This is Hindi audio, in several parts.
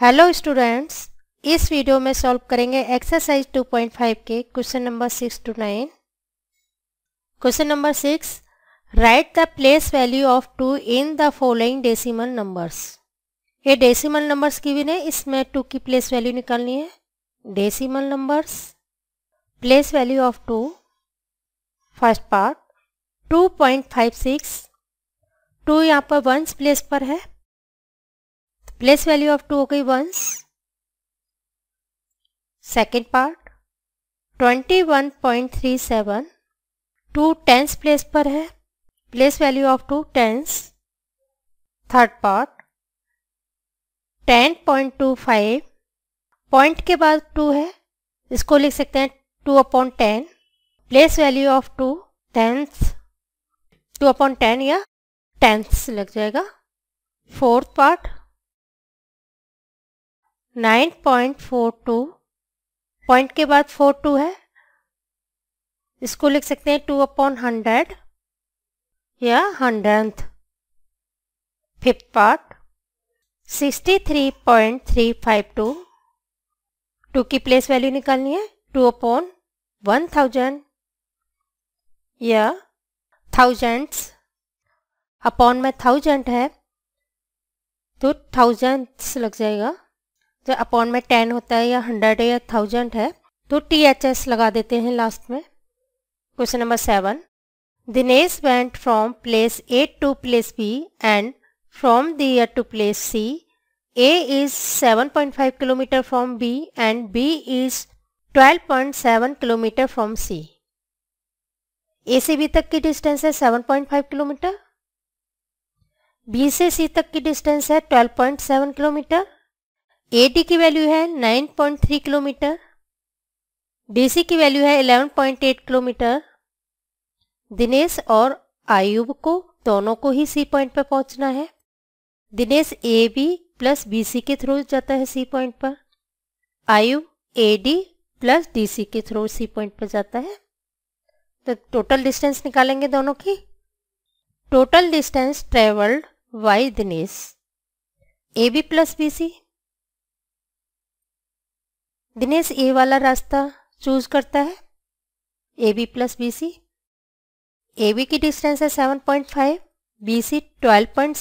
हेलो स्टूडेंट्स इस वीडियो में सॉल्व करेंगे एक्सरसाइज 2.5 के question number six two nine question number six write the place value of two in the following decimal numbers ये डेसिमल नंबर्स की भी नहीं इसमें टू की प्लेस वैल्यू निकालनी है decimal numbers place value of two first part two point five six two यहाँ पर वंस प्लेस पर है प्लेस वैल्यू ऑफ टू हो गई ones second part twenty one point three seven two tens place पर है place value of two tens third part ten point two five point के बाद टू है इसको लिख सकते हैं two upon ten place value of two tenth two upon ten या टेंथ लग जाएगा fourth part nine point four two point के बाद फोर टू है इसको लिख सकते हैं टू अपॉन हंड्रेड या hundred fifth part sixty three point three five two two की प्लेस वैल्यू निकालनी है टू अपॉन वन थाउजेंड या थाउजेंड्स अपॉन में थाउजेंड है तो थाउजेंड्स लग जाएगा तो अपॉन में टेन होता है या हंड्रेड है या थाउजेंड है तो टी एच एस लगा देते हैं लास्ट में question number seven Dinesh went from place A to place B and from here to place C A is five kilometre from B and B is twelve point seven kilometre from C A से बी तक की डिस्टेंस है seven point five kilometre B से सी तक की डिस्टेंस है twelve point seven kilometre A T की वैल्यू है 9.3 किलोमीटर डीसी की वैल्यू है 11.8 किलोमीटर दिनेश और आयुब को दोनों को ही सी पॉइंट पर पहुंचना है Dinesh A B plus B C के थ्रू जाता है सी पॉइंट पर Ayub A D plus D C के थ्रू सी पॉइंट पर जाता है तो टोटल डिस्टेंस निकालेंगे दोनों की total distance travelled by Dinesh A B plus B C Dinesh A वाला रास्ता चूज करता है A B plus B C A B की डिस्टेंस है 7.5 B C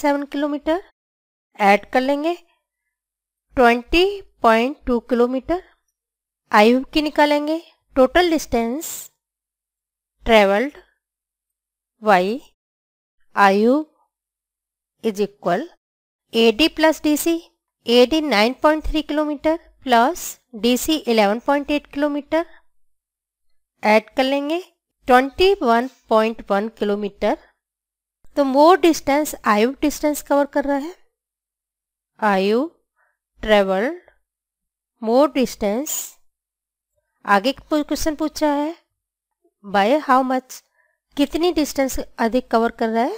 seven kilometre add कर लेंगे 20.2 किलोमीटर आयु की निकालेंगे total distance travelled by Ayu is equal A D plus D C A D nine point three kilometre plus DC 11.8 eleven point eight kilometre add कर लेंगे twenty one point one kilometre तो more distance Ayu distance cover कर रहा है आयु ट्रेवल मोर डिस्टेंस आगे क्वेश्चन पूछा है बाय हाउ मच कितनी डिस्टेंस अधिक कवर कर रहा है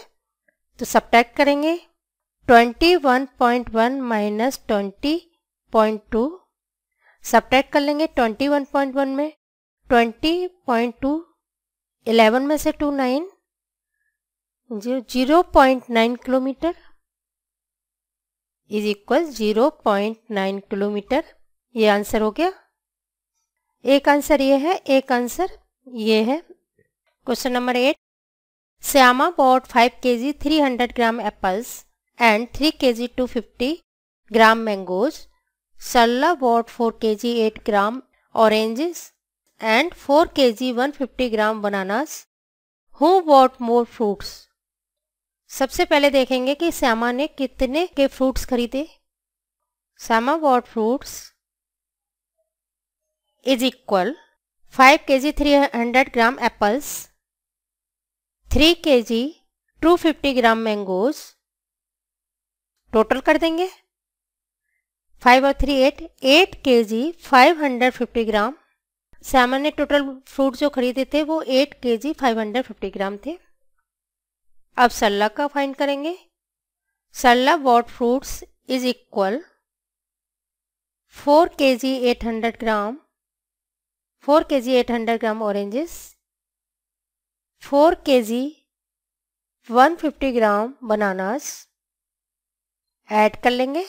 तो सब करेंगे 21.1 minus twenty point two subtract कर लेंगे 21.1 में 20.2 11 में से टू नाइन जो zero point nine kilometre is equal zero point nine kilometre ये आंसर हो गया एक आंसर ये है एक आंसर ये है question number eight Shyama bought five K G three hundred gram apples and three K G two fifty gram mangoes Sarla bought 4 kg 8 gram oranges and 4 kg 150 gram bananas. Who bought more fruits? सबसे पहले देखेंगे कि श्यामा ने कितने के फ्रूट्स खरीदे Shyama what fruits is equal five K G three hundred gram apples three K G two fifty gram mangoes total कर देंगे फाइव और three eight eight K G five hundred fifty gram सामान्य टोटल फ्रूट जो खरीदे थे वो eight K G five hundred fifty gram थे अब सल्ला का फाइंड करेंगे Salla what fruits is equal four K G eight hundred gram four K G eight hundred gram oranges four K G one fifty gram bananas add कर लेंगे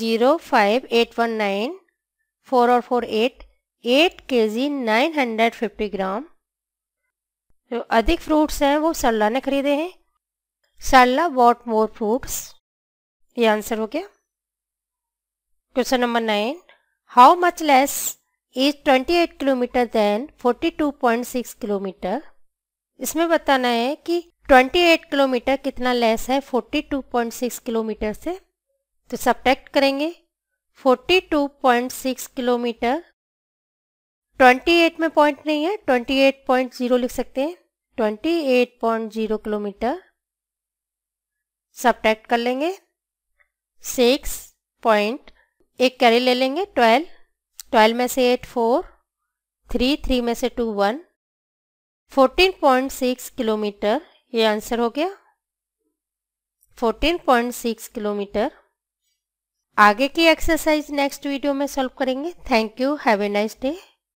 zero five eight one nine four और four eight eight K G nine hundred fifty gram जो अधिक फ्रूट्स हैं वो सरला ने खरीदे हैं सरला वॉट मोर फ्रूट्स ये आंसर हो गया question number nine how much less is twenty eight kilometre than six kilometre इसमें बताना है कि ट्वेंटी एट किलोमीटर कितना लेस है forty two point six kilometre से तो सब्ट्रैक्ट करेंगे 42.6 किलोमीटर 28 में पॉइंट नहीं है 28.0 लिख सकते हैं 28.0 किलोमीटर सब्ट्रैक्ट कर लेंगे 6 पॉइंट एक कैरी ले लेंगे ट्वेल्व ट्वेल्व में से एट फोर थ्री थ्री में से two one fourteen point six kilometre ये आंसर हो गया फोर्टीन पॉइंट सिक्स किलोमीटर आगे की एक्सरसाइज नेक्स्ट वीडियो में सॉल्व करेंगे thank you have a nice day